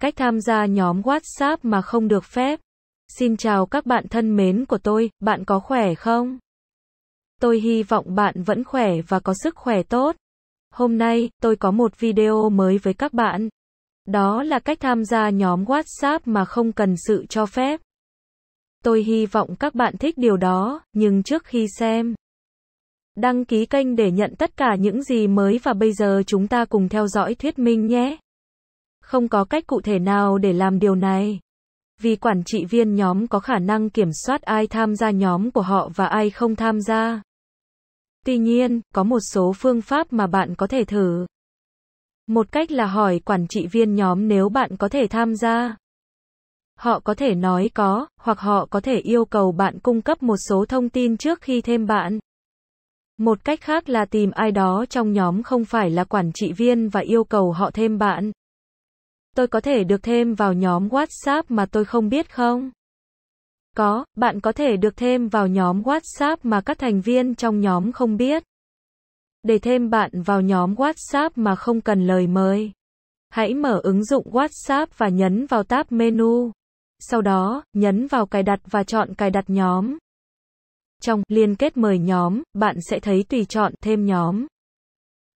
Cách tham gia nhóm WhatsApp mà không được phép. Xin chào các bạn thân mến của tôi, bạn có khỏe không? Tôi hy vọng bạn vẫn khỏe và có sức khỏe tốt. Hôm nay, tôi có một video mới với các bạn. Đó là cách tham gia nhóm WhatsApp mà không cần sự cho phép. Tôi hy vọng các bạn thích điều đó, nhưng trước khi xem, đăng ký kênh để nhận tất cả những gì mới và bây giờ chúng ta cùng theo dõi thuyết minh nhé. Không có cách cụ thể nào để làm điều này. Vì quản trị viên nhóm có khả năng kiểm soát ai tham gia nhóm của họ và ai không tham gia. Tuy nhiên, có một số phương pháp mà bạn có thể thử. Một cách là hỏi quản trị viên nhóm nếu bạn có thể tham gia. Họ có thể nói có, hoặc họ có thể yêu cầu bạn cung cấp một số thông tin trước khi thêm bạn. Một cách khác là tìm ai đó trong nhóm không phải là quản trị viên và yêu cầu họ thêm bạn. Tôi có thể được thêm vào nhóm WhatsApp mà tôi không biết không? Có, bạn có thể được thêm vào nhóm WhatsApp mà các thành viên trong nhóm không biết. Để thêm bạn vào nhóm WhatsApp mà không cần lời mời. Hãy mở ứng dụng WhatsApp và nhấn vào tab menu. Sau đó, nhấn vào cài đặt và chọn cài đặt nhóm. Trong liên kết mời nhóm, bạn sẽ thấy tùy chọn thêm nhóm.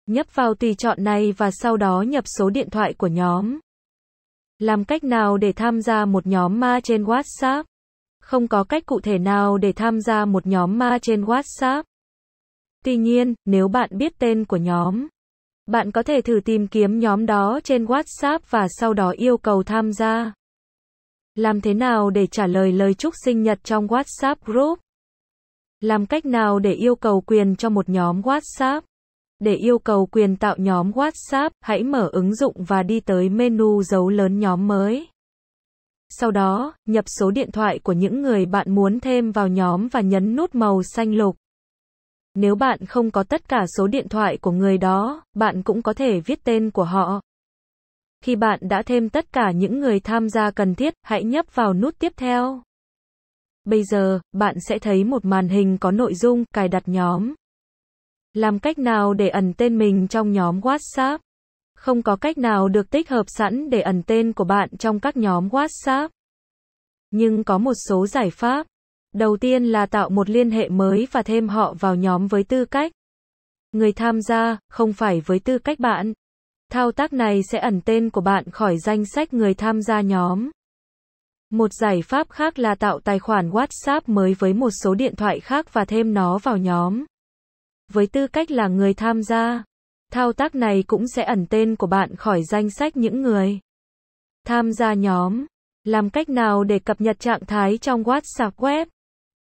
Nhấp vào tùy chọn này và sau đó nhập số điện thoại của nhóm. Làm cách nào để tham gia một nhóm ma trên WhatsApp? Không có cách cụ thể nào để tham gia một nhóm ma trên WhatsApp. Tuy nhiên, nếu bạn biết tên của nhóm, bạn có thể thử tìm kiếm nhóm đó trên WhatsApp và sau đó yêu cầu tham gia. Làm thế nào để trả lời lời chúc sinh nhật trong WhatsApp group? Làm cách nào để yêu cầu quyền cho một nhóm WhatsApp? Để yêu cầu quyền tạo nhóm WhatsApp, hãy mở ứng dụng và đi tới menu dấu lớn nhóm mới. Sau đó, nhập số điện thoại của những người bạn muốn thêm vào nhóm và nhấn nút màu xanh lục. Nếu bạn không có tất cả số điện thoại của người đó, bạn cũng có thể viết tên của họ. Khi bạn đã thêm tất cả những người tham gia cần thiết, hãy nhấp vào nút tiếp theo. Bây giờ, bạn sẽ thấy một màn hình có nội dung cài đặt nhóm. Làm cách nào để ẩn tên mình trong nhóm WhatsApp? Không có cách nào được tích hợp sẵn để ẩn tên của bạn trong các nhóm WhatsApp. Nhưng có một số giải pháp. Đầu tiên là tạo một liên hệ mới và thêm họ vào nhóm với tư cách người tham gia, không phải với tư cách bạn. Thao tác này sẽ ẩn tên của bạn khỏi danh sách người tham gia nhóm. Một giải pháp khác là tạo tài khoản WhatsApp mới với một số điện thoại khác và thêm nó vào nhóm với tư cách là người tham gia. Thao tác này cũng sẽ ẩn tên của bạn khỏi danh sách những người tham gia nhóm. Làm cách nào để cập nhật trạng thái trong WhatsApp web?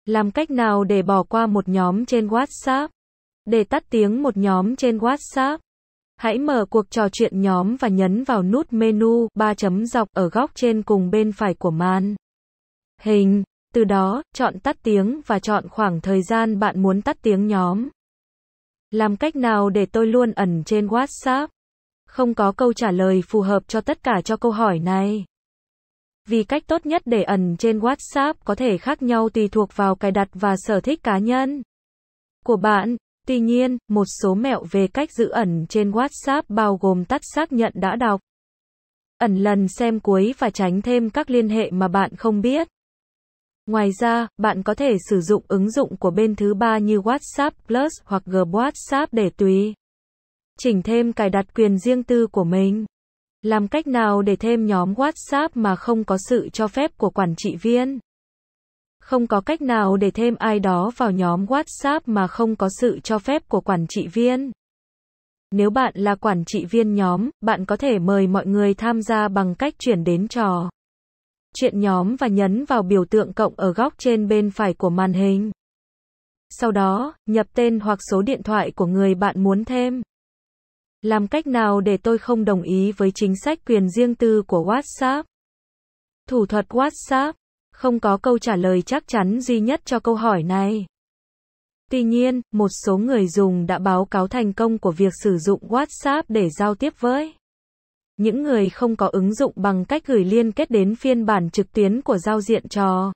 Làm cách nào để bỏ qua một nhóm trên WhatsApp? Để tắt tiếng một nhóm trên WhatsApp, hãy mở cuộc trò chuyện nhóm và nhấn vào nút menu 3 chấm dọc ở góc trên cùng bên phải của màn hình. Từ đó, chọn tắt tiếng và chọn khoảng thời gian bạn muốn tắt tiếng nhóm. Làm cách nào để tôi luôn ẩn trên WhatsApp? Không có câu trả lời phù hợp cho tất cả cho câu hỏi này. Vì cách tốt nhất để ẩn trên WhatsApp có thể khác nhau tùy thuộc vào cài đặt và sở thích cá nhân của bạn. Tuy nhiên, một số mẹo về cách giữ ẩn trên WhatsApp bao gồm tắt xác nhận đã đọc, ẩn lần xem cuối và tránh thêm các liên hệ mà bạn không biết. Ngoài ra, bạn có thể sử dụng ứng dụng của bên thứ ba như WhatsApp Plus hoặc WhatsApp để tùy chỉnh thêm cài đặt quyền riêng tư của mình. Làm cách nào để thêm nhóm WhatsApp mà không có sự cho phép của quản trị viên? Không có cách nào để thêm ai đó vào nhóm WhatsApp mà không có sự cho phép của quản trị viên. Nếu bạn là quản trị viên nhóm, bạn có thể mời mọi người tham gia bằng cách chuyển đến trò chuyện nhóm và nhấn vào biểu tượng cộng ở góc trên bên phải của màn hình. Sau đó, nhập tên hoặc số điện thoại của người bạn muốn thêm. Làm cách nào để tôi không đồng ý với chính sách quyền riêng tư của WhatsApp? Thủ thuật WhatsApp không có câu trả lời chắc chắn duy nhất cho câu hỏi này. Tuy nhiên, một số người dùng đã báo cáo thành công của việc sử dụng WhatsApp để giao tiếp với những người không có ứng dụng bằng cách gửi liên kết đến phiên bản trực tuyến của giao diện trò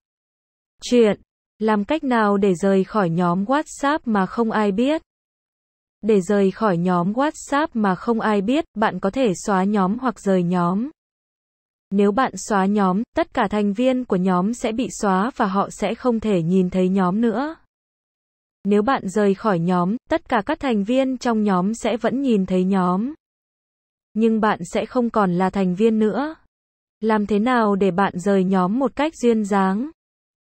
chuyện. Làm cách nào để rời khỏi nhóm WhatsApp mà không ai biết? Để rời khỏi nhóm WhatsApp mà không ai biết, bạn có thể xóa nhóm hoặc rời nhóm. Nếu bạn xóa nhóm, tất cả thành viên của nhóm sẽ bị xóa và họ sẽ không thể nhìn thấy nhóm nữa. Nếu bạn rời khỏi nhóm, tất cả các thành viên trong nhóm sẽ vẫn nhìn thấy nhóm nhưng bạn sẽ không còn là thành viên nữa. Làm thế nào để bạn rời nhóm một cách duyên dáng?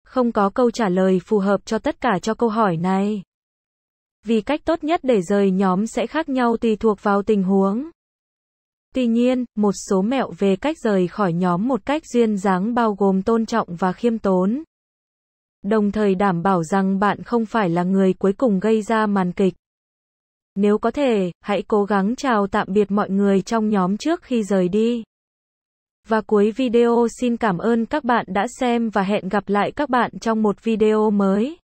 Không có câu trả lời phù hợp cho tất cả cho câu hỏi này. Vì cách tốt nhất để rời nhóm sẽ khác nhau tùy thuộc vào tình huống. Tuy nhiên, một số mẹo về cách rời khỏi nhóm một cách duyên dáng bao gồm tôn trọng và khiêm tốn. Đồng thời đảm bảo rằng bạn không phải là người cuối cùng gây ra màn kịch. Nếu có thể, hãy cố gắng chào tạm biệt mọi người trong nhóm trước khi rời đi. Và cuối video xin cảm ơn các bạn đã xem và hẹn gặp lại các bạn trong một video mới.